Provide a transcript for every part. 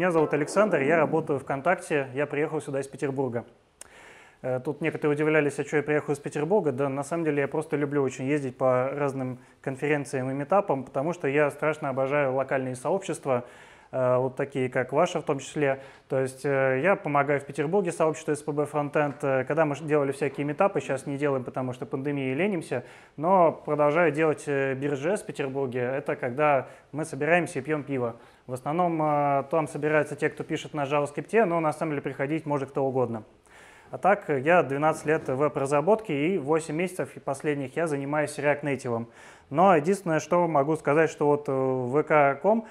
Меня зовут Александр, я работаю ВКонтакте, я приехал сюда из Петербурга. Э, тут некоторые удивлялись, а что я приехал из Петербурга. Да, на самом деле я просто люблю очень ездить по разным конференциям и метапам, потому что я страшно обожаю локальные сообщества, э, вот такие, как ваши в том числе. То есть э, я помогаю в Петербурге сообществу СПБ Фронтенд. Когда мы делали всякие метапы, сейчас не делаем, потому что пандемии и ленимся, но продолжаю делать биржи в Петербурге. Это когда мы собираемся и пьем пиво. В основном э, там собираются те, кто пишет на JavaScript, но на самом деле приходить может кто угодно. А так, э, я 12 лет веб-разработки и 8 месяцев последних я занимаюсь React Native. Но единственное, что могу сказать, что вот э, в VK.com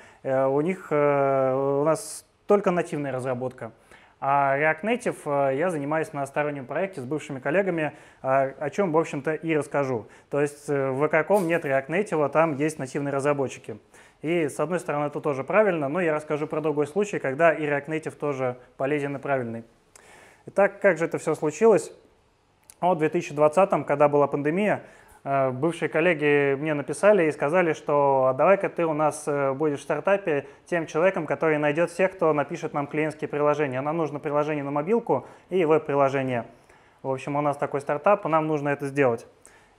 у них у нас только нативная разработка. А React Native я занимаюсь на стороннем проекте с бывшими коллегами, о чем, в общем-то, и расскажу. То есть в VK.com нет React Native, а там есть нативные разработчики. И с одной стороны это тоже правильно, но я расскажу про другой случай, когда и React Native тоже полезен и правильный. Итак, как же это все случилось? В 2020, когда была пандемия, э, бывшие коллеги мне написали и сказали, что а давай-ка ты у нас э, будешь в стартапе тем человеком, который найдет всех, кто напишет нам клиентские приложения. Нам нужно приложение на мобилку и веб-приложение. В общем, у нас такой стартап, и нам нужно это сделать.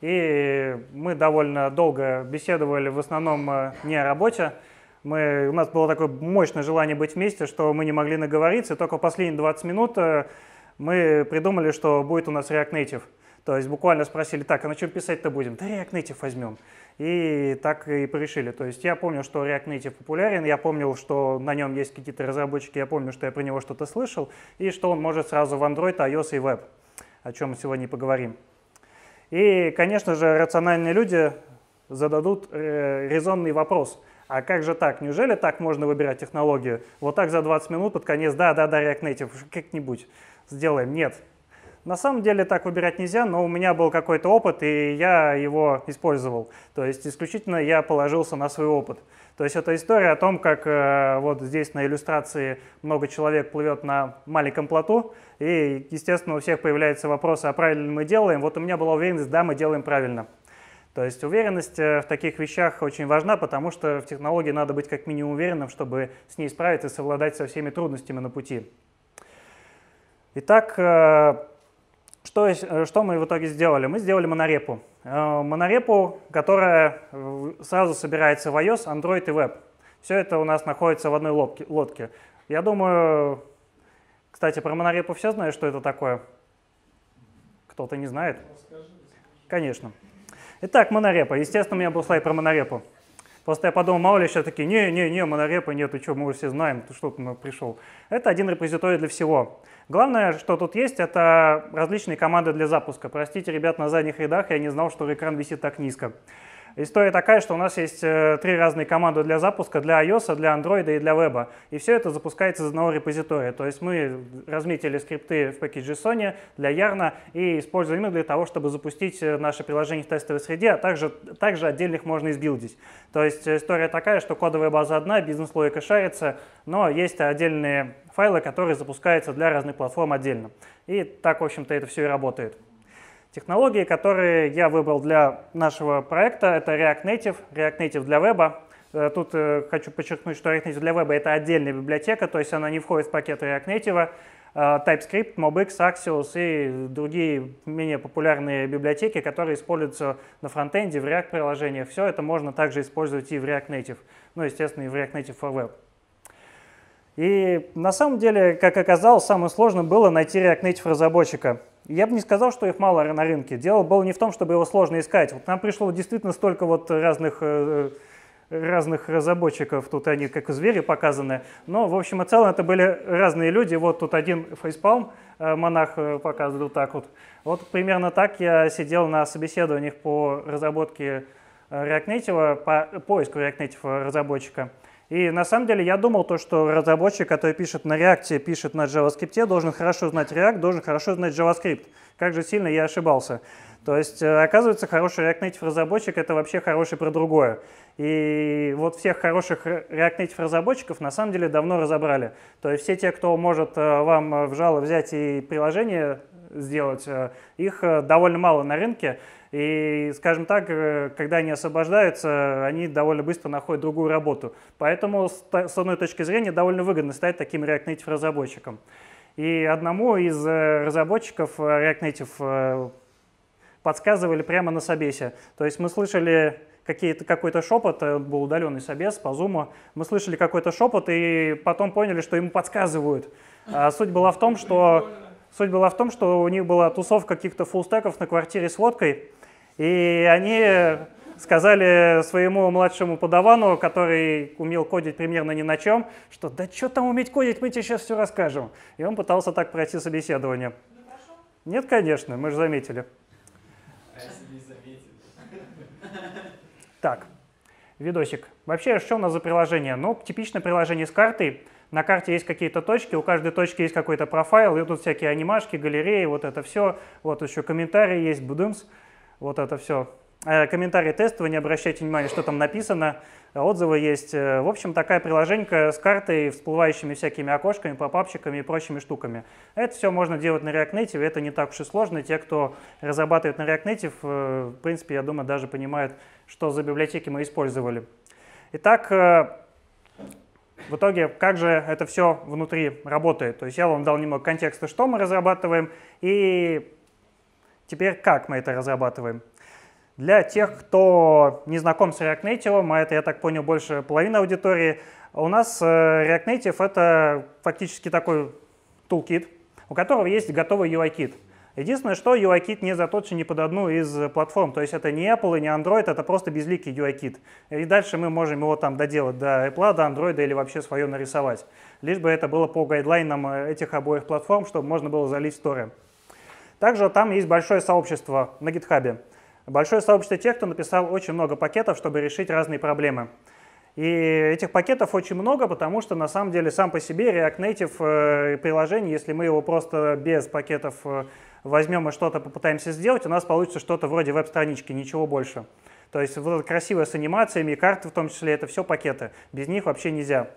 И мы довольно долго беседовали, в основном э, не о работе. Мы, у нас было такое мощное желание быть вместе, что мы не могли наговориться. И только последние 20 минут э, мы придумали, что будет у нас React Native. То есть буквально спросили, так, а на чем писать-то будем? Да React Native возьмем. И так и порешили. То есть я помню, что React Native популярен, я помнил, что на нем есть какие-то разработчики, я помню, что я про него что-то слышал, и что он может сразу в Android, iOS и Web, о чем мы сегодня и поговорим. И, конечно же, рациональные люди зададут э, резонный вопрос. А как же так? Неужели так можно выбирать технологию? Вот так за 20 минут под конец, да, да, да, React Native, как-нибудь сделаем. Нет, на самом деле так выбирать нельзя, но у меня был какой-то опыт, и я его использовал. То есть исключительно я положился на свой опыт. То есть это история о том, как э, вот здесь на иллюстрации много человек плывет на маленьком плоту, и, естественно, у всех появляется вопрос, а правильно мы делаем? Вот у меня была уверенность, да, мы делаем правильно. То есть уверенность э, в таких вещах очень важна, потому что в технологии надо быть как минимум уверенным, чтобы с ней справиться и совладать со всеми трудностями на пути. Итак, э, что, э, что мы в итоге сделали? Мы сделали монорепу. Э, монорепу, которая сразу собирается в iOS, Android и веб. Все это у нас находится в одной лодке. Я думаю, кстати, про монорепу все знают, что это такое? Кто-то не знает? Конечно. Итак, монорепа. Естественно, у меня был слайд про монорепу. Просто я подумал, мало ли сейчас такие, не-не-не, монорепа нету, что мы уже все знаем, ты что ну, пришел. Это один репозиторий для всего. Главное, что тут есть, это различные команды для запуска. Простите, ребят, на задних рядах я не знал, что экран висит так низко. История такая, что у нас есть э, три разные команды для запуска, для iOS, для Android и для веба. И все это запускается из одного репозитория. То есть мы разметили скрипты в пакете JSON для Yarn и используем их для того, чтобы запустить э, наше приложение в тестовой среде, а также, также отдельных можно избилдить. То есть история такая, что кодовая база одна, бизнес-логика шарится, но есть отдельные файлы, которые запускаются для разных платформ отдельно. И так, в общем-то, это все и работает. Технологии, которые я выбрал для нашего проекта, это React Native, React Native для веба. Э, тут э, хочу подчеркнуть, что React Native для веба — это отдельная библиотека, то есть она не входит в пакет React Native. Э, TypeScript, MobX, Axios и другие менее популярные библиотеки, которые используются на фронтенде, в React-приложениях. Все это можно также использовать и в React Native, ну, естественно, и в React Native for Web. И на самом деле, как оказалось, самое сложное было найти React Native разработчика. Я бы не сказал, что их мало на рынке. Дело было не в том, чтобы его сложно искать. Вот нам пришло действительно столько вот разных э, э, разных разработчиков, тут они как звери показаны, но в общем и целом это были разные люди, вот тут один фейспалм э, монах вот так вот, вот примерно так я сидел на собеседованиях по разработке React Native, по поиску React Native разработчика, и на самом деле я думал то, что разработчик, который пишет на React, пишет на JavaScript, должен хорошо знать React, должен хорошо знать JavaScript. Как же сильно я ошибался. То есть, э, оказывается, хороший React Native разработчик — это вообще хороший про другое. И вот всех хороших React Native разработчиков на самом деле давно разобрали. То есть все те, кто может э, вам в жало взять и приложение сделать, э, их довольно мало на рынке. И, скажем так, э, когда они освобождаются, они довольно быстро находят другую работу. Поэтому, с одной точки зрения, довольно выгодно стать таким React Native разработчиком. И одному из э, разработчиков э, React Native подсказывали прямо на собесе. То есть мы слышали какой-то шепот, был удаленный собес по зуму, мы слышали какой-то шепот и потом поняли, что ему подсказывают. А суть была в том, что Суть была в том, что у них была тусовка каких-то фуллстеков на квартире с водкой, и они сказали своему младшему подавану, который умел кодить примерно ни на чем, что «да что там уметь кодить, мы тебе сейчас все расскажем». И он пытался так пройти собеседование. Не Нет, конечно, мы же заметили. А заметили? Так, видосик. Вообще, что у нас за приложение? Ну, типичное приложение с картой – на карте есть какие-то точки, у каждой точки есть какой-то профайл, и тут всякие анимашки, галереи, вот это все. Вот еще комментарии есть, будымс, вот это все. Э, комментарии тестовые, не обращайте внимания, что там написано, отзывы есть. Э, в общем, такая приложенька с картой, всплывающими всякими окошками, попапчиками и прочими штуками. Это все можно делать на React Native, это не так уж и сложно. Те, кто разрабатывает на React Native, э, в принципе, я думаю, даже понимают, что за библиотеки мы использовали. Итак, в итоге, как же это все внутри работает? То есть я вам дал немного контекста, что мы разрабатываем, и теперь как мы это разрабатываем. Для тех, кто не знаком с React Native, а это, я так понял, больше половины аудитории, у нас э, React Native — это фактически такой тулкит, у которого есть готовый UI-кит. Единственное, что UIKit не заточен ни под одну из э, платформ. То есть это не Apple и не Android, это просто безликий UIKit. И дальше мы можем его там доделать до Apple, до Android или вообще свое нарисовать. Лишь бы это было по гайдлайнам э, этих обоих платформ, чтобы можно было залить сторы. Также там есть большое сообщество на GitHub. Большое сообщество тех, кто написал очень много пакетов, чтобы решить разные проблемы. И этих пакетов очень много, потому что на самом деле сам по себе React Native э, приложение, если мы его просто без пакетов возьмем и что-то попытаемся сделать, у нас получится что-то вроде веб-странички, ничего больше. То есть вот красивое с анимациями, карты в том числе, это все пакеты. Без них вообще нельзя.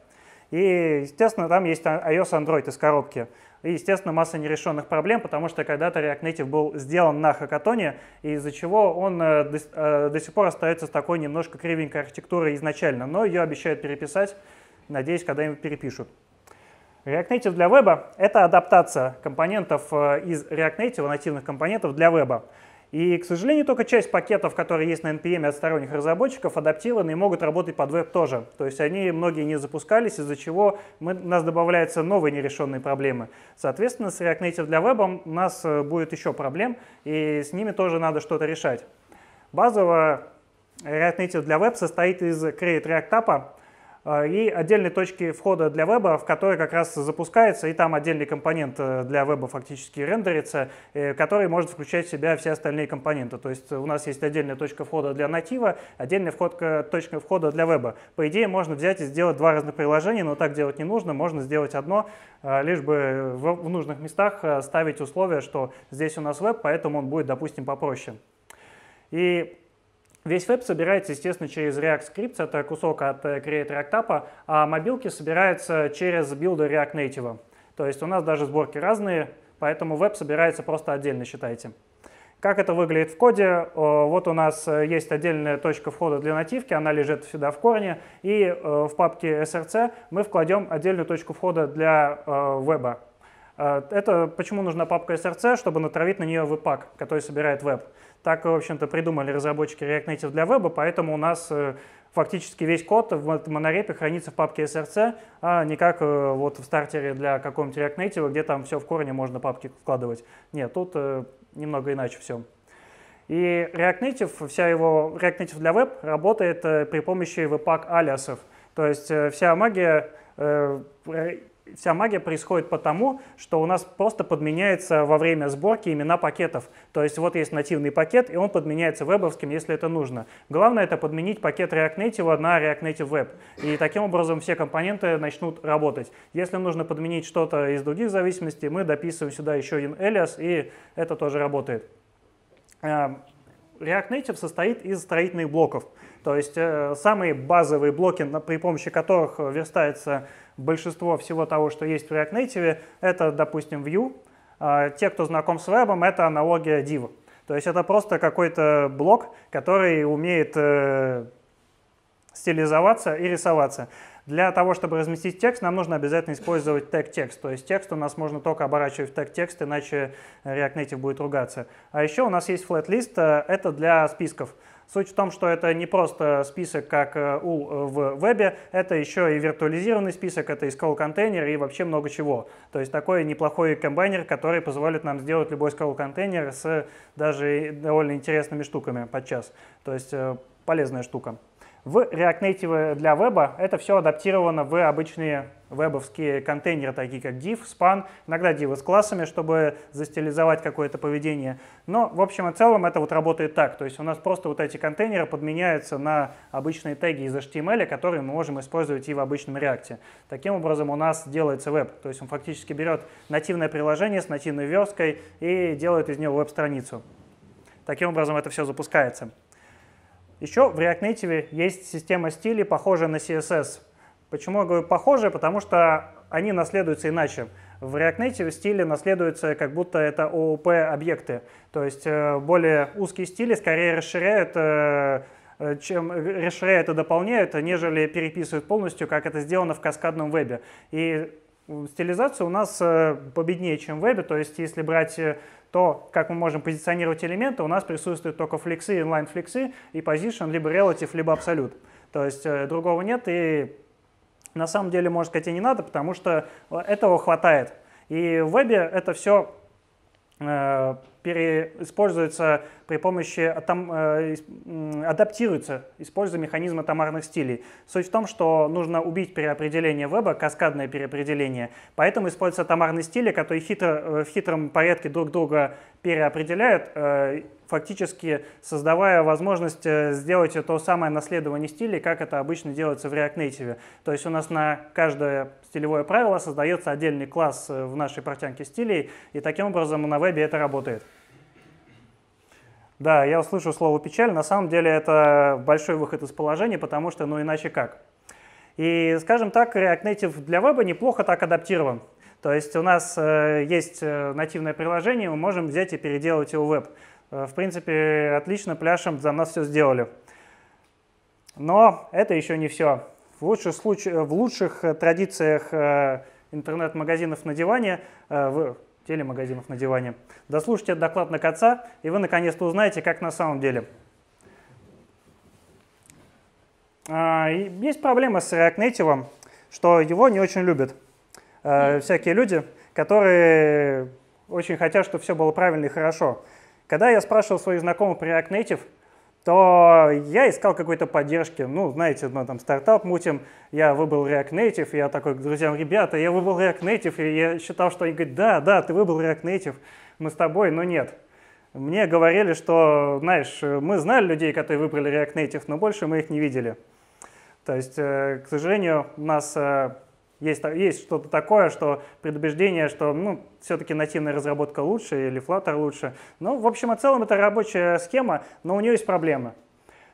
И, естественно, там есть а, iOS Android из коробки. И, естественно, масса нерешенных проблем, потому что когда-то React Native был сделан на хакатоне, из-за чего он э, э, до, сих пор остается с такой немножко кривенькой архитектурой изначально, но ее обещают переписать, надеюсь, когда-нибудь перепишут. React Native для веба — это адаптация компонентов э, из React Native, нативных компонентов для веба. И, к сожалению, только часть пакетов, которые есть на NPM от сторонних разработчиков, адаптированы и могут работать под веб тоже. То есть они многие не запускались, из-за чего мы, у нас добавляются новые нерешенные проблемы. Соответственно, с React Native для веба у нас э, будет еще проблем, и с ними тоже надо что-то решать. Базово React Native для веб состоит из Create React App, а, и отдельные точки входа для веба, в которые как раз запускается, и там отдельный компонент э, для веба фактически рендерится, э, который может включать в себя все остальные компоненты. То есть у нас есть отдельная точка входа для натива, отдельная входка, точка входа для веба. По идее можно взять и сделать два разных приложения, но так делать не нужно, можно сделать одно, а, лишь бы в нужных местах э, ставить условия, что здесь у нас веб, поэтому он будет, допустим, попроще. И Весь веб собирается, естественно, через React Scripts, это кусок от э, Create React App, а мобилки собираются через билды React Native. То есть у нас даже сборки разные, поэтому веб собирается просто отдельно, считайте. Как это выглядит в коде? Вот у нас э, есть отдельная точка входа для нативки, она лежит сюда в корне, и э, в папке src мы вкладем отдельную точку входа для веба. Это почему нужна папка src, чтобы натравить на нее веб-пак, который собирает веб. Так, в общем-то, придумали разработчики React Native для веба, поэтому у нас э, фактически весь код в монорепе хранится в папке src, а не как э, вот в стартере для какого-нибудь React Native, где там все в корне можно папки вкладывать. Нет, тут э, немного иначе все. И React Native, вся его React Native для веб работает при помощи Webpack алиасов. То есть вся магия вся магия происходит потому, что у нас просто подменяется во время сборки имена пакетов. То есть вот есть нативный пакет, и он подменяется вебовским, если это нужно. Главное это подменить пакет React Native на React Native Web. И таким образом все компоненты начнут работать. Если нужно подменить что-то из других зависимостей, мы дописываем сюда еще один alias, и это тоже работает. Эм, React Native состоит из строительных блоков. То есть э, самые базовые блоки, при помощи которых э, верстается большинство всего того, что есть в React Native, это, допустим, Vue. А, те, кто знаком с вебом, это аналогия div. То есть это просто какой-то блок, который умеет э, стилизоваться и рисоваться. Для того, чтобы разместить текст, нам нужно обязательно использовать тег текст. То есть текст у нас можно только оборачивать в тег текст, иначе React Native будет ругаться. А еще у нас есть flat list, это для списков. Суть в том, что это не просто список, как э, у э, в вебе, это еще и виртуализированный список, это и scroll-контейнер, и вообще много чего. То есть такой неплохой комбайнер, который позволит нам сделать любой scroll-контейнер с даже довольно интересными штуками подчас. То есть э, полезная штука. В React Native для веба это все адаптировано в обычные вебовские контейнеры, такие как div, span, иногда divы с классами, чтобы застилизовать какое-то поведение. Но, в общем и целом, это вот работает так. То есть у нас просто вот эти контейнеры подменяются на обычные теги из HTML, которые мы можем использовать и в обычном React. Таким образом, у нас делается веб. То есть он фактически берет нативное приложение с нативной версткой и делает из него веб-страницу. Таким образом, это все запускается. Еще в React Native есть система стилей, похожая на CSS. Почему я говорю похожая? Потому что они наследуются иначе. В React Native стили наследуются как будто это ООП объекты. То есть э, более узкие стили скорее расширяют э, э, чем расширяют и дополняют, нежели переписывают полностью, как это сделано в каскадном вебе. И стилизация у нас победнее, чем в вебе. То есть, если брать то, как мы можем позиционировать элементы, у нас присутствуют только фликсы, inline-фликсы и position, либо relative, либо absolute. То есть э, другого нет, и на самом деле, можно сказать, и не надо, потому что э, этого хватает. И в вебе это все э, переиспользуется при помощи, атом, э, адаптируется, используя механизмы атомарных стилей. Суть в том, что нужно убить переопределение веба, каскадное переопределение, поэтому используются атомарные стили, которые хитро, э, в хитром порядке друг друга Переопределяет э, фактически создавая возможность э, сделать то самое наследование стилей, как это обычно делается в React Native. То есть у нас на каждое стилевое правило создается отдельный класс э, в нашей портянке стилей, и таким образом на вебе это работает. Да, я услышу слово «печаль». На самом деле это большой выход из положения, потому что ну иначе как. И, скажем так, React Native для веба неплохо так адаптирован. То есть у нас э, есть э, нативное приложение, мы можем взять и переделать его веб. Э, в принципе, отлично, пляшем, за нас все сделали. Но это еще не все. В лучших, случ... в лучших традициях интернет-магазинов на диване, в телемагазинов на диване, дослушайте доклад на конца, и вы наконец-то узнаете, как на самом деле. А, есть проблема с React Native, что его не очень любят. Э, всякие люди, которые очень хотят, чтобы все было правильно и хорошо. Когда я спрашивал своих знакомых про React Native, то я искал какой-то поддержки. Ну, знаете, мы там стартап мутим, я выбрал React Native, я такой к друзьям, ребята, я выбрал React Native, и я считал, что они говорят, да, да, ты выбрал React Native, мы с тобой, но нет. Мне говорили, что, знаешь, мы знали людей, которые выбрали React Native, но больше мы их не видели. То есть, э, к сожалению, у нас э, есть, есть что-то такое, что предубеждение, что ну, все-таки нативная разработка лучше или Flutter лучше. Ну, в общем и целом, это рабочая схема, но у нее есть проблемы.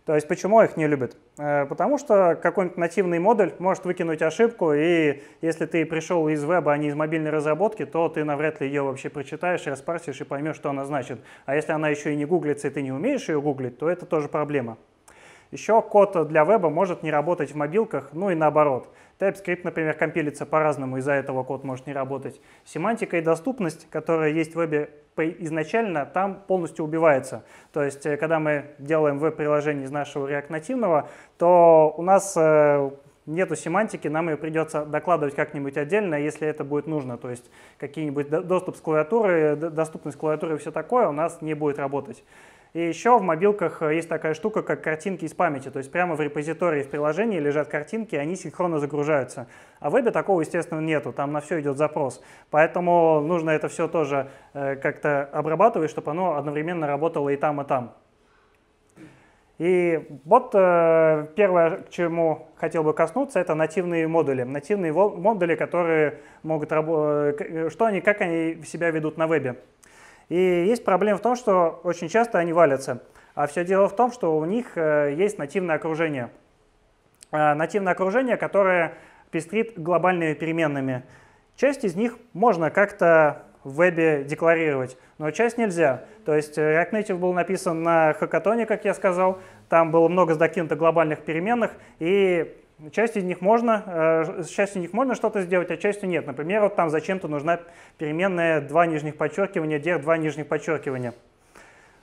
То есть почему их не любят? Э, потому что какой-нибудь нативный модуль может выкинуть ошибку, и если ты пришел из веба, а не из мобильной разработки, то ты навряд ли ее вообще прочитаешь, распарсишь и поймешь, что она значит. А если она еще и не гуглится, и ты не умеешь ее гуглить, то это тоже проблема. Еще код для веба может не работать в мобилках, ну и наоборот. TypeScript, например, компилится по-разному, из-за этого код может не работать. Семантика и доступность, которая есть в вебе изначально, там полностью убивается. То есть, э, когда мы делаем веб-приложение из нашего реактивного, то у нас э, нету семантики, нам ее придется докладывать как-нибудь отдельно, если это будет нужно. То есть какие-нибудь доступ с клавиатуры, э, доступность клавиатуры и все такое у нас не будет работать. И еще в мобилках э, есть такая штука, как картинки из памяти. То есть прямо в репозитории в приложении лежат картинки, они синхронно загружаются. А в вебе такого, естественно, нету, там на все идет запрос. Поэтому нужно это все тоже э, как-то обрабатывать, чтобы оно одновременно работало и там, и там. И вот э, первое, к чему хотел бы коснуться, это нативные модули. Нативные модули, которые могут работать, э, что они, как они себя ведут на вебе. И есть проблема в том, что очень часто они валятся. А все дело в том, что у них э, есть нативное окружение. Э, нативное окружение, которое пестрит глобальными переменными. Часть из них можно как-то в вебе декларировать, но часть нельзя. То есть э, React Native был написан на хакатоне, как я сказал, там было много закинуто глобальных переменных, и Часть из них можно, э, с частью них можно что-то сделать, а частью нет. Например, вот там зачем-то нужна переменная два нижних подчеркивания, dir два нижних подчеркивания.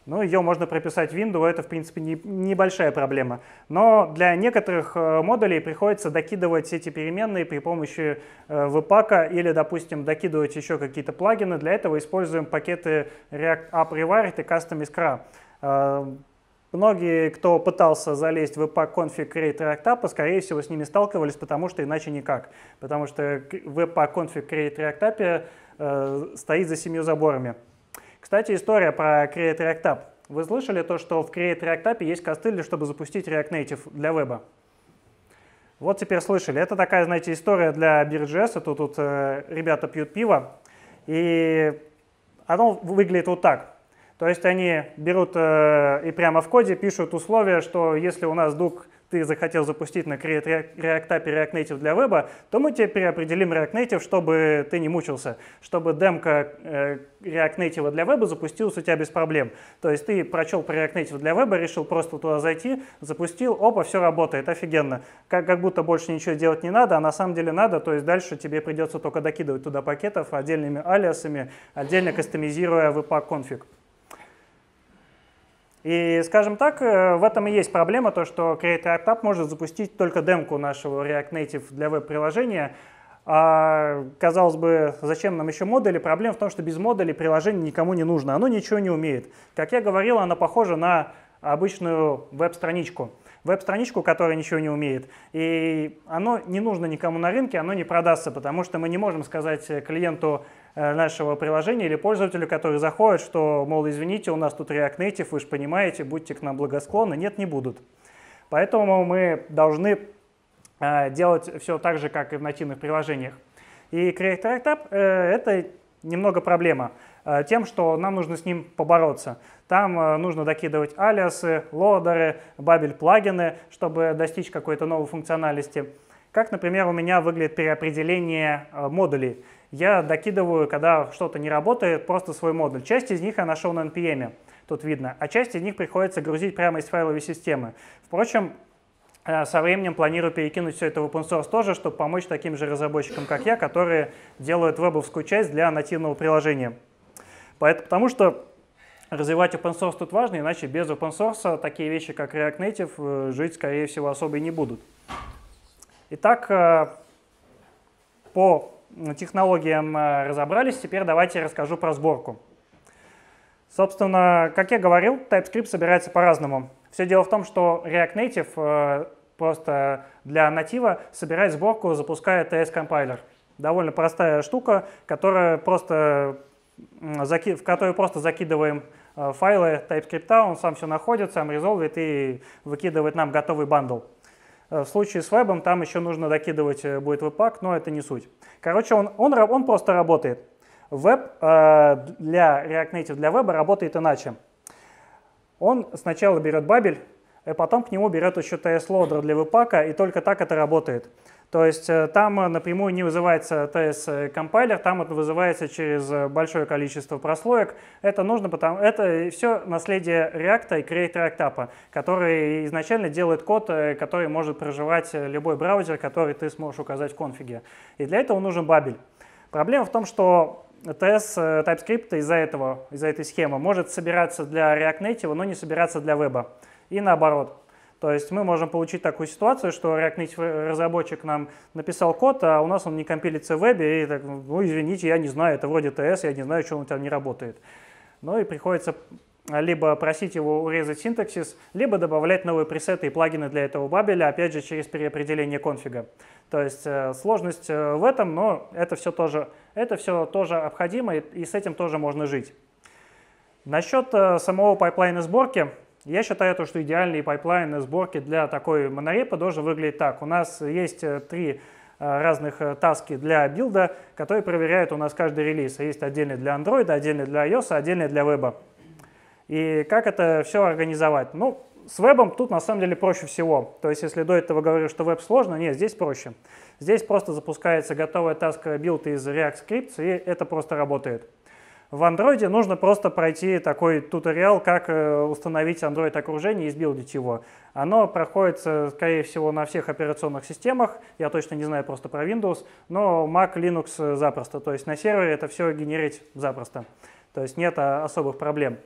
Ну, ее можно прописать в Windows, это, в принципе, не, небольшая проблема. Но для некоторых э, модулей приходится докидывать эти переменные при помощи э, Webpack или, допустим, докидывать еще какие-то плагины. Для этого используем пакеты React App Rewrite и Custom Iskra. Многие, кто пытался залезть в EPUB config create React App, скорее всего, с ними сталкивались, потому что иначе никак. Потому что в EPUB config create React App э, стоит за семью заборами. Кстати, история про create React App. Вы слышали то, что в create React App есть костыль, чтобы запустить React Native для веба? Вот теперь слышали. Это такая, знаете, история для Beer.js. Тут, тут э, ребята пьют пиво. И оно выглядит вот так. То есть они берут э, и прямо в коде пишут условия, что если у нас дук ты захотел запустить на Create React API React Native для веба, то мы тебе переопределим React Native, чтобы ты не мучился, чтобы демка э, React Native для веба запустилась у тебя без проблем. То есть ты прочел про React Native для веба, решил просто туда зайти, запустил, опа, все работает, офигенно. Как, как будто больше ничего делать не надо, а на самом деле надо, то есть дальше тебе придется только докидывать туда пакетов отдельными алиасами, отдельно кастомизируя webpack конфиг. И, скажем так, э, в этом и есть проблема, то, что Create React App может запустить только демку нашего React Native для веб-приложения. А, казалось бы, зачем нам еще модули? Проблема в том, что без модулей приложение никому не нужно, оно ничего не умеет. Как я говорил, оно похоже на обычную веб-страничку веб-страничку, которая ничего не умеет. И оно не нужно никому на рынке, оно не продастся, потому что мы не можем сказать клиенту, Э, нашего приложения или пользователю, который заходит, что, мол, извините, у нас тут React Native, вы же понимаете, будьте к нам благосклонны. Нет, не будут. Поэтому мы должны э, делать все так же, как и в нативных приложениях. И Create React App э, это немного проблема тем, что нам нужно с ним побороться. Там нужно докидывать алиасы, лодеры, бабель-плагины, чтобы достичь какой-то новой функциональности. Как, например, у меня выглядит переопределение модулей я докидываю, когда что-то не работает, просто свой модуль. Часть из них я нашел на NPM, тут видно, а часть из них приходится грузить прямо из файловой системы. Впрочем, э, со временем планирую перекинуть все это в open source тоже, чтобы помочь таким же разработчикам, как я, которые делают вебовскую часть для нативного приложения. Поэтому, потому что развивать open source тут важно, иначе без open source а такие вещи, как React Native, э, жить, скорее всего, особо и не будут. Итак, э, по технологиям э, разобрались, теперь давайте расскажу про сборку. Собственно, как я говорил, TypeScript собирается по-разному. Все дело в том, что React Native э, просто для натива собирает сборку, запуская TS Compiler. Довольно простая штука, которая просто в которую просто закидываем э, файлы TypeScript, он сам все находит, сам резолвит и выкидывает нам готовый бандл. Э, в случае с вебом там еще нужно докидывать э, будет веб-пак, но это не суть. Короче, он, он, он просто работает. Веб э, для React Native для веба работает иначе. Он сначала берет бабель, а потом к нему берет еще TS-лоудер для веб-пака, и только так это работает. То есть э, там э, напрямую не вызывается TS-компайлер, э, там это вызывается через большое количество прослоек. Это нужно, потому это все наследие React и Create React App, который изначально делает код, который может проживать любой браузер, который ты сможешь указать в конфиге. И для этого нужен бабель. Проблема в том, что TS TypeScript из-за этого, из-за этой схемы может собираться для React Native, но не собираться для веба. И наоборот. То есть мы можем получить такую ситуацию, что React Native разработчик нам написал код, а у нас он не компилится в вебе, и так, ну извините, я не знаю, это вроде TS, я не знаю, что он у тебя не работает. Ну и приходится либо просить его урезать синтаксис, либо добавлять новые пресеты и плагины для этого бабеля, опять же, через переопределение конфига. То есть э, сложность э, в этом, но это все тоже, это все тоже обходимо, и, с этим тоже можно жить. Насчет э, самого пайплайна сборки, я считаю, то, что идеальный пайплайн сборки для такой монорепы должен выглядеть так. У нас есть э, три э, разных э, таски для билда, которые проверяют у нас каждый релиз. Есть отдельный для Android, отдельный для iOS, отдельный для веба. И как это все организовать? Ну, с вебом тут на самом деле проще всего. То есть, если до этого говорю, что веб сложно, нет, здесь проще. Здесь просто запускается готовая таска билд из React Scripts, и это просто работает. В Android нужно просто пройти такой туториал, как э, установить Android окружение и сбилдить его. Оно проходит, скорее всего, на всех операционных системах, я точно не знаю просто про Windows, но Mac, Linux э, запросто, то есть на сервере это все генерить запросто, то есть нет а, особых проблем.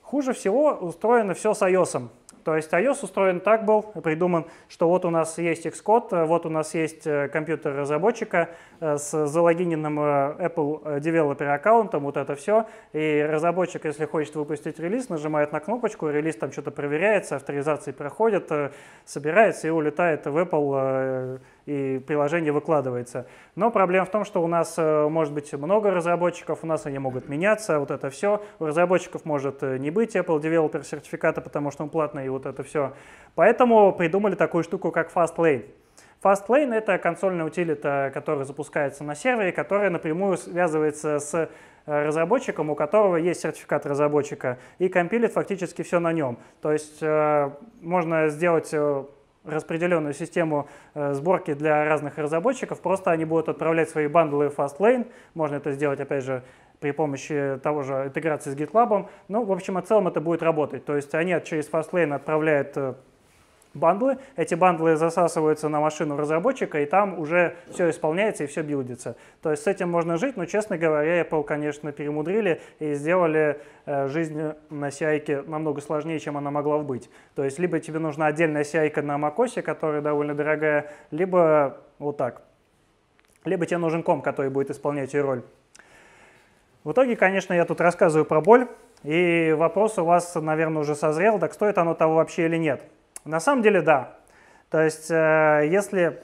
Хуже всего устроено все с iOS. То есть iOS устроен так был, придуман, что вот у нас есть Xcode, э, вот у нас есть э, компьютер разработчика э, с залогиненным Apple Developer аккаунтом, вот это все. И разработчик, если хочет выпустить релиз, нажимает на кнопочку, релиз там что-то проверяется, авторизации проходит, собирается и улетает в Apple и приложение выкладывается. Но проблема в том, что у нас э, может быть много разработчиков, у нас они могут меняться, вот это все. У разработчиков может э, не быть Apple Developer сертификата, потому что он платный, и вот это все. Поэтому придумали такую штуку, как Fastlane. Fastlane — это консольная утилита, которая запускается на сервере, которая напрямую связывается с э, разработчиком, у которого есть сертификат разработчика, и компилит фактически все на нем. То есть можно сделать распределенную систему э, сборки для разных разработчиков, просто они будут отправлять свои бандлы в Fastlane, можно это сделать, опять же, при помощи того же интеграции с GitLab. Ну, в общем и целом это будет работать. То есть они через Fastlane отправляют э, бандлы. Эти бандлы засасываются на машину разработчика, и там уже все исполняется и все билдится. То есть с этим можно жить, но, честно говоря, Apple, конечно, перемудрили и сделали э, жизнь на CI намного сложнее, чем она могла быть. То есть либо тебе нужна отдельная CI на macOS, которая довольно дорогая, либо вот так. Либо тебе нужен ком, который будет исполнять ее роль. В итоге, конечно, я тут рассказываю про боль, и вопрос у вас, наверное, уже созрел, так стоит оно того вообще или нет. На самом деле, да. То есть, э, если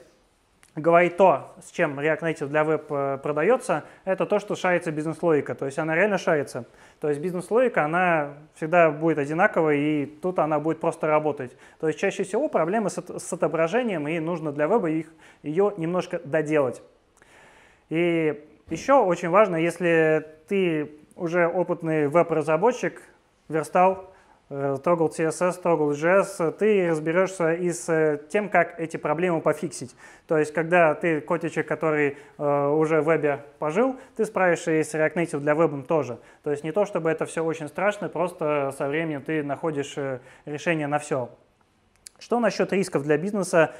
говорить то, с чем React Native для веб э, продается, это то, что шарится бизнес-логика. То есть она реально шарится. То есть бизнес-логика, она всегда будет одинаковой, и тут она будет просто работать. То есть чаще всего проблемы с, с отображением, и нужно для веба их, ее немножко доделать. И еще очень важно, если ты уже опытный веб-разработчик, верстал, Э, Toggle CSS, Toggle JS, ты разберешься и с э, тем, как эти проблемы пофиксить. То есть, когда ты котичек, который э, уже в вебе пожил, ты справишься и с React Native для веба тоже. То есть, не то, чтобы это все очень страшно, просто со временем ты находишь э, решение на все. Что насчет рисков для бизнеса,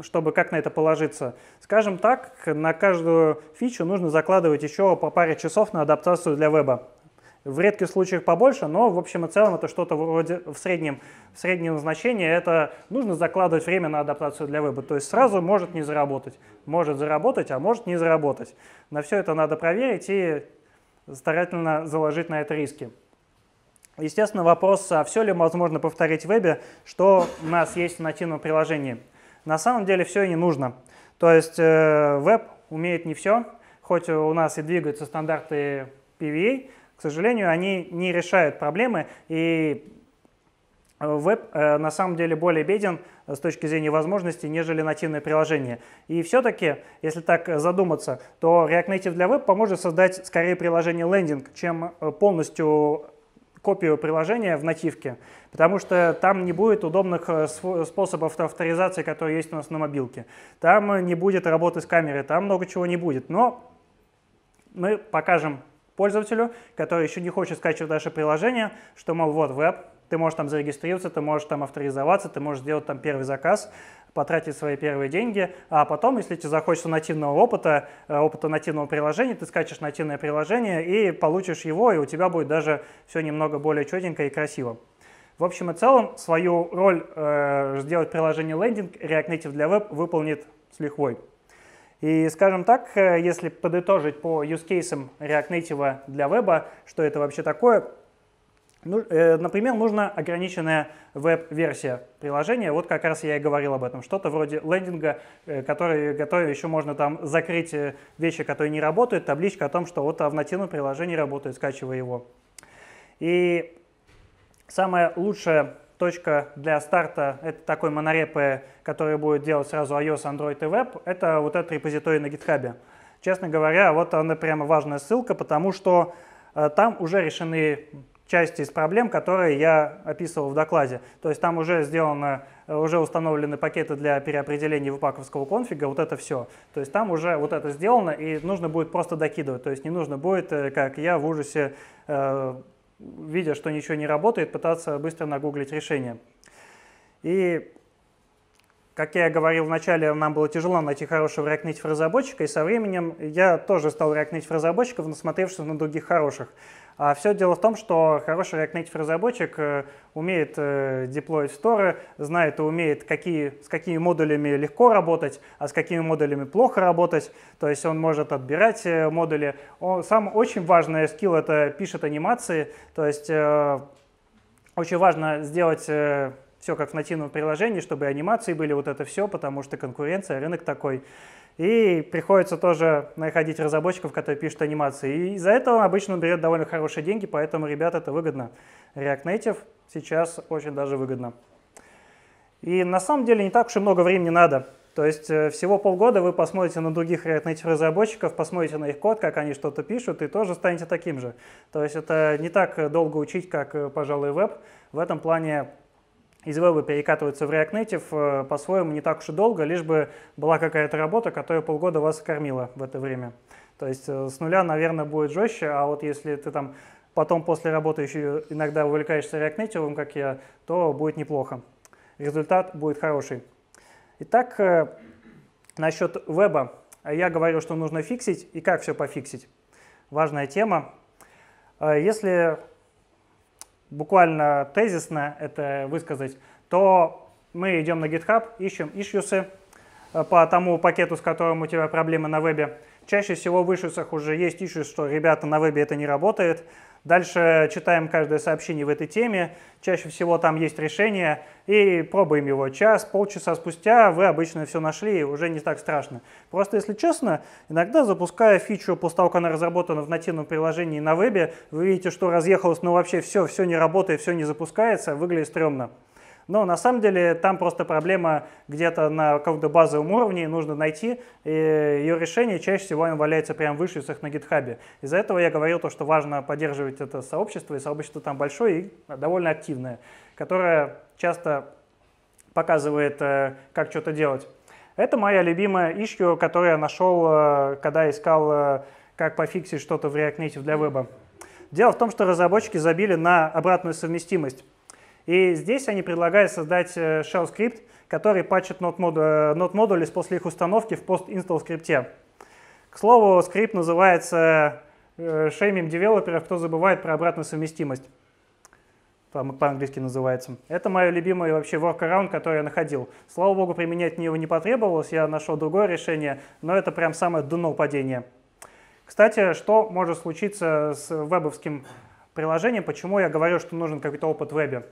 чтобы как на это положиться? Скажем так, на каждую фичу нужно закладывать еще по паре часов на адаптацию для веба в редких случаях побольше, но в общем и целом это что-то вроде в среднем, в среднем значении, это нужно закладывать время на адаптацию для веб. То есть сразу может не заработать, может заработать, а может не заработать. На все это надо проверить и старательно заложить на это риски. Естественно, вопрос, а все ли возможно повторить в вебе, что у нас есть в нативном приложении. На самом деле все и не нужно. То есть э, веб умеет не все, хоть у нас и двигаются стандарты PVA, к сожалению, они не решают проблемы, и э, веб э, на самом деле более беден э, с точки зрения возможностей, нежели нативное приложение. И все-таки, если так задуматься, то React Native для веб поможет создать скорее приложение лендинг, чем полностью копию приложения в нативке, потому что там не будет удобных способов авторизации, которые есть у нас на мобилке. Там не будет работы с камерой, там много чего не будет. Но мы покажем пользователю, который еще не хочет скачивать наше приложение, что, мол, вот веб, ты можешь там зарегистрироваться, ты можешь там авторизоваться, ты можешь сделать там первый заказ, потратить свои первые деньги, а потом, если тебе захочется нативного опыта, э, опыта нативного приложения, ты скачешь нативное приложение и получишь его, и у тебя будет даже все немного более четенько и красиво. В общем и целом, свою роль э, сделать приложение лендинг React Native для веб выполнит с лихвой. И, скажем так, э, если подытожить по use cases React Native для веба, что это вообще такое, ну, э, например, нужна ограниченная веб-версия приложения. Вот как раз я и говорил об этом. Что-то вроде лендинга, э, который, который еще можно там закрыть э, вещи, которые не работают, табличка о том, что вот в нативном приложении работает, скачивая его. И самое лучшее точка для старта — это такой монорепы, который будет делать сразу iOS, Android и Web. Это вот этот репозиторий на GitHub. Честно говоря, вот она прямо важная ссылка, потому что э, там уже решены части из проблем, которые я описывал в докладе. То есть там уже сделано, э, уже установлены пакеты для переопределения випаковского конфига, вот это все. То есть там уже вот это сделано, и нужно будет просто докидывать. То есть не нужно будет, э, как я в ужасе, видя, что ничего не работает, пытаться быстро нагуглить решение. И, как я говорил вначале, нам было тяжело найти хорошего React Native разработчика, и со временем я тоже стал React Native разработчиком, насмотревшись на других хороших. А все дело в том, что хороший React Native разработчик э, умеет э, деплоить сторы, знает и умеет, какие, с какими модулями легко работать, а с какими модулями плохо работать. То есть он может отбирать э, модули. Он, сам очень важный скилл — это пишет анимации. То есть очень важно сделать все как в нативном приложении, чтобы анимации были, вот это все, потому что конкуренция, рынок такой. И приходится тоже находить разработчиков, которые пишут анимации. И из-за этого он обычно берет довольно хорошие деньги, поэтому, ребят это выгодно. React Native сейчас очень даже выгодно. И на самом деле не так уж и много времени надо. То есть э, всего полгода вы посмотрите на других React Native разработчиков, посмотрите на их код, как они что-то пишут, и тоже станете таким же. То есть это не так долго учить, как, э, пожалуй, веб. В этом плане из веба перекатываются в React Native э, по-своему не так уж и долго, лишь бы была какая-то работа, которая полгода вас кормила в это время. То есть э, с нуля, наверное, будет жестче, а вот если ты там потом после работы еще иногда увлекаешься React Native, как я, то будет неплохо. Результат будет хороший. Итак, э, насчет веба. Я говорил, что нужно фиксить и как все пофиксить. Важная тема. Если буквально тезисно это высказать, то мы идем на GitHub, ищем ишьюсы э, по тому пакету, с которым у тебя проблемы на вебе. Чаще всего в ишьюсах уже есть ишьюс, что ребята на вебе это не работает, Дальше читаем каждое сообщение в этой теме, чаще всего там есть решение, и пробуем его час, полчаса спустя вы обычно все нашли, и уже не так страшно. Просто, если честно, иногда запуская фичу после того, как она разработана в нативном приложении на вебе, вы видите, что разъехалось, но ну, вообще все, все не работает, все не запускается, выглядит стрёмно. Но на самом деле там просто проблема где-то на каком-то базовом уровне, нужно найти ее решение. Чаще всего оно валяется прямо в вышивцах на гитхабе. Из-за этого я говорил то, что важно поддерживать это сообщество, и сообщество там большое и довольно активное, которое часто показывает, э, как что-то делать. Это моя любимая ишью, которую я нашел, э, когда искал, э, как пофиксить что-то в React Native для веба. Дело в том, что разработчики забили на обратную совместимость. И здесь они предлагают создать э, shell скрипт, который патчит нот-модули э, после их установки в пост-install скрипте. К слову, скрипт называется «Шеймим э, девелоперов, кто забывает про обратную совместимость». Там по-английски называется. Это мое любимое вообще workaround, который я находил. Слава богу, применять мне его не потребовалось, я нашел другое решение, но это прям самое дно падения. Кстати, что может случиться с вебовским приложением, почему я говорю, что нужен какой-то опыт в вебе?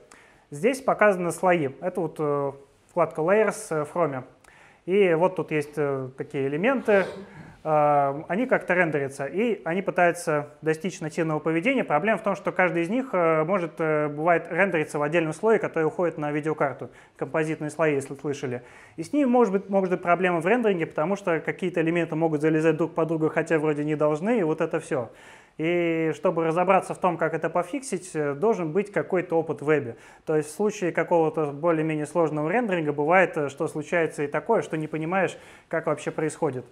Здесь показаны слои. Это вот э, вкладка Layers э, в Chrome. И вот тут есть э, такие элементы, они как-то рендерятся, и они пытаются достичь нативного поведения. Проблема в том, что каждый из них может, бывает, рендериться в отдельном слое, который уходит на видеокарту, композитные слои, если слышали. И с ними может быть, может быть проблема в рендеринге, потому что какие-то элементы могут залезать друг по другу, хотя вроде не должны, и вот это все. И чтобы разобраться в том, как это пофиксить, э, должен быть какой-то опыт в вебе. То есть в случае какого-то более-менее сложного рендеринга бывает, э, что случается и такое, что не понимаешь, как вообще происходит.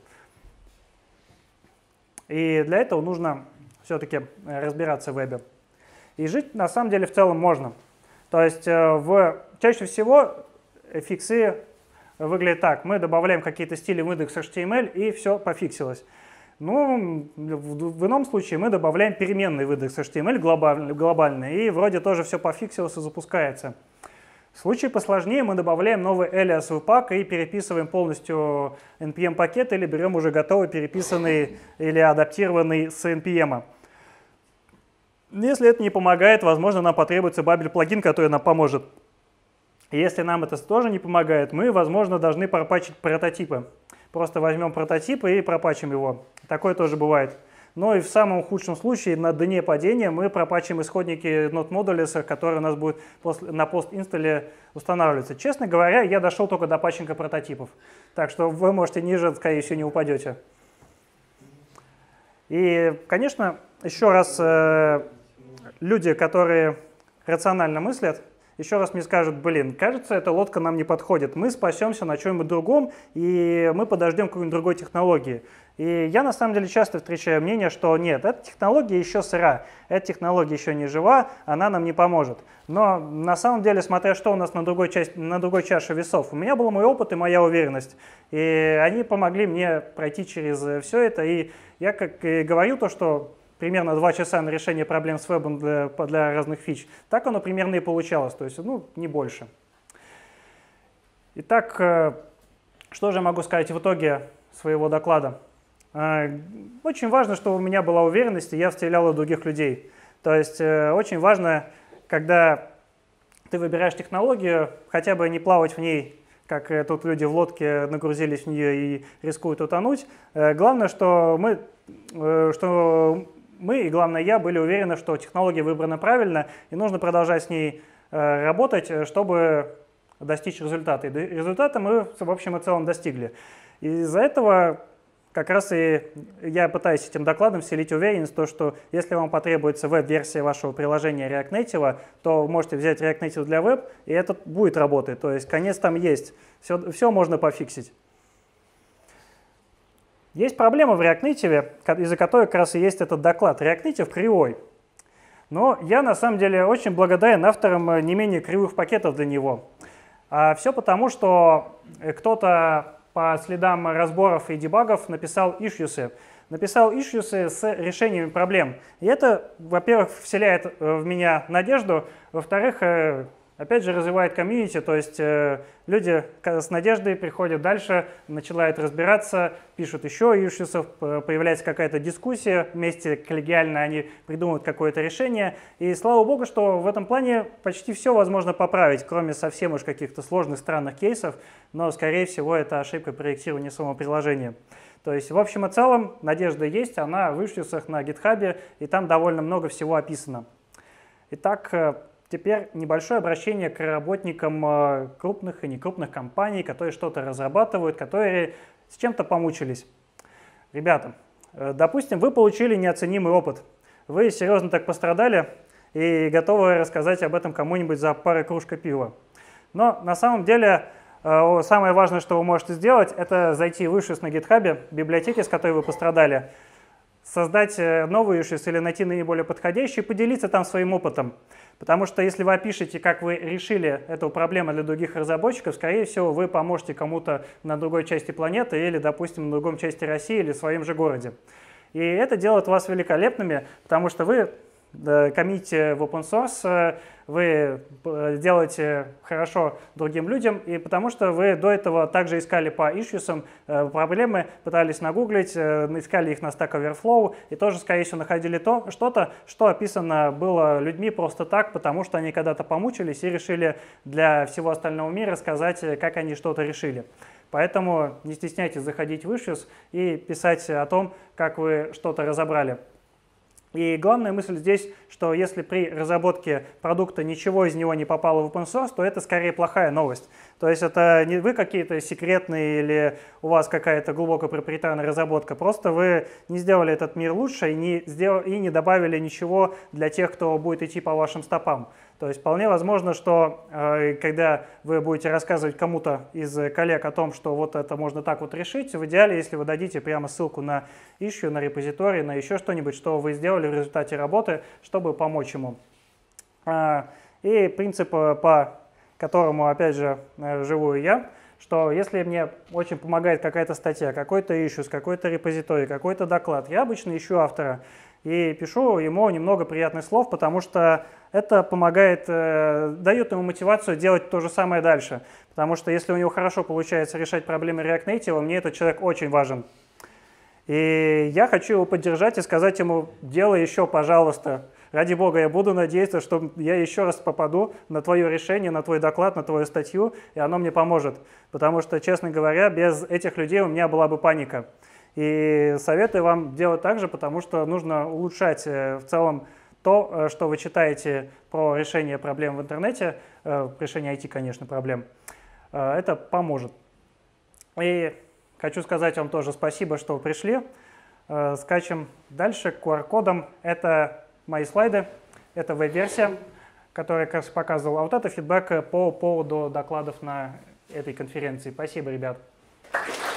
И для этого нужно все-таки э, разбираться в вебе. И жить на самом деле в целом можно. То есть в... чаще всего фиксы выглядят так. Мы добавляем какие-то стили в индекс HTML и все пофиксилось. Но ну, в ином случае мы добавляем переменный индекс HTML глобальный, и вроде тоже все пофиксилось и запускается. В случае посложнее мы добавляем новый alias в пак и переписываем полностью npm пакет или берем уже готовый переписанный или адаптированный с npm. Если это не помогает, возможно, нам потребуется бабель плагин, который нам поможет. Если нам это тоже не помогает, мы, возможно, должны пропачить прототипы. Просто возьмем прототип и пропачим его. Такое тоже бывает. Но и в самом худшем случае на дне падения мы пропачим исходники нот модуля, которые у нас будут после, на пост-инстале устанавливаться. Честно говоря, я дошел только до патчинга прототипов. Так что вы можете ниже, скорее всего, не упадете. И, конечно, еще раз, э, люди, которые рационально мыслят, еще раз мне скажут, блин, кажется, эта лодка нам не подходит, мы спасемся на чем-нибудь другом, и мы подождем какой-нибудь другой технологии. И я на самом деле часто встречаю мнение, что нет, эта технология еще сыра, эта технология еще не жива, она нам не поможет. Но на самом деле, смотря что у нас на другой, часть, на другой чаше весов, у меня был мой опыт и моя уверенность. И они помогли мне пройти через все это. И я как и говорил то, что примерно 2 часа на решение проблем с вебом для, для разных фич. Так оно примерно и получалось, то есть, ну, не больше. Итак, э, что же я могу сказать в итоге своего доклада? Э, очень важно, чтобы у меня была уверенность, и я стрелял у других людей. То есть э, очень важно, когда ты выбираешь технологию, хотя бы не плавать в ней, как тут люди в лодке нагрузились в нее и рискуют утонуть. Главное, что мы, что мы и, главное, я были уверены, что технология выбрана правильно, и нужно продолжать с ней э, работать, э, чтобы достичь результата. И результата мы в общем и целом достигли. Из-за этого как раз и я пытаюсь этим докладом вселить уверенность, то, что если вам потребуется веб-версия вашего приложения React Native, то вы можете взять React Native для веб, и это будет работать. То есть конец там есть. Все, все можно пофиксить. Есть проблема в реакнитиве, из-за которой как раз и есть этот доклад. Реакнитив кривой. Но я на самом деле очень благодарен авторам э, не менее кривых пакетов для него. А все потому, что э, кто-то по следам разборов и дебагов написал ишьюсы. Написал ишьюсы с решениями проблем. И это, во-первых, вселяет э, в меня надежду, во-вторых, опять же, развивает комьюнити, то есть э, люди с надеждой приходят дальше, начинают разбираться, пишут еще ишисов, появляется какая-то дискуссия, вместе коллегиально они придумывают какое-то решение, и слава богу, что в этом плане почти все возможно поправить, кроме совсем уж каких-то сложных странных кейсов, но, скорее всего, это ошибка проектирования самого приложения. То есть, в общем и целом, надежда есть, она в ишисах на гитхабе, и там довольно много всего описано. Итак, э, Теперь небольшое обращение к работникам э, крупных и некрупных компаний, которые что-то разрабатывают, которые с чем-то помучились. Ребята, э, допустим, вы получили неоценимый опыт. Вы серьезно так пострадали и готовы рассказать об этом кому-нибудь за пару кружка пива. Но на самом деле э, самое важное, что вы можете сделать, это зайти выше на GitHub библиотеки, с которой вы пострадали, создать новый issues или найти наиболее подходящий, поделиться там своим опытом. Потому что если вы опишете, как вы решили эту проблему для других разработчиков, скорее всего, вы поможете кому-то на другой части планеты или, допустим, на другом части России или в своем же городе. И это делает вас великолепными, потому что вы Э, комите в open source, э, вы э, делаете хорошо другим людям, и потому что вы до этого также искали по issues проблемы, пытались нагуглить, искали их на Stack Overflow, и тоже, скорее всего, находили то, что-то, что описано было людьми просто так, потому что они когда-то помучились и решили для всего остального мира сказать, как они что-то решили. Поэтому не стесняйтесь заходить в issues и писать о том, как вы что-то разобрали. И главная мысль здесь, что если при разработке продукта ничего из него не попало в open source, то это скорее плохая новость. То есть это не вы какие-то секретные или у вас какая-то глубокая проприетарная разработка, просто вы не сделали этот мир лучше и не, сдел... и не добавили ничего для тех, кто будет идти по вашим стопам. То есть вполне возможно, что э, когда вы будете рассказывать кому-то из э, коллег о том, что вот это можно так вот решить, в идеале, если вы дадите прямо ссылку на ищу, на репозиторий, на еще что-нибудь, что вы сделали в результате работы, чтобы помочь ему. А, и принцип, э, по которому, опять же, живу я, что если мне очень помогает какая-то статья, какой-то ищу, какой-то репозиторий, какой-то доклад, я обычно ищу автора и пишу ему немного приятных слов, потому что это помогает, э, дает ему мотивацию делать то же самое дальше. Потому что если у него хорошо получается решать проблемы React Native, мне этот человек очень важен. И я хочу его поддержать и сказать ему, делай еще, пожалуйста. Ради бога, я буду надеяться, что я еще раз попаду на твое решение, на твой доклад, на твою статью, и оно мне поможет. Потому что, честно говоря, без этих людей у меня была бы паника. И советую вам делать так же, потому что нужно улучшать э, в целом то, э, что вы читаете про решение проблем в интернете, э, решение IT, конечно, проблем. Это поможет. И хочу сказать вам тоже спасибо, что пришли. Скачем дальше к qr кодам Это мои слайды, это веб-версия, которую я как раз показывал. А вот это фидбэк по поводу докладов на этой конференции. Спасибо, ребят. Thank you.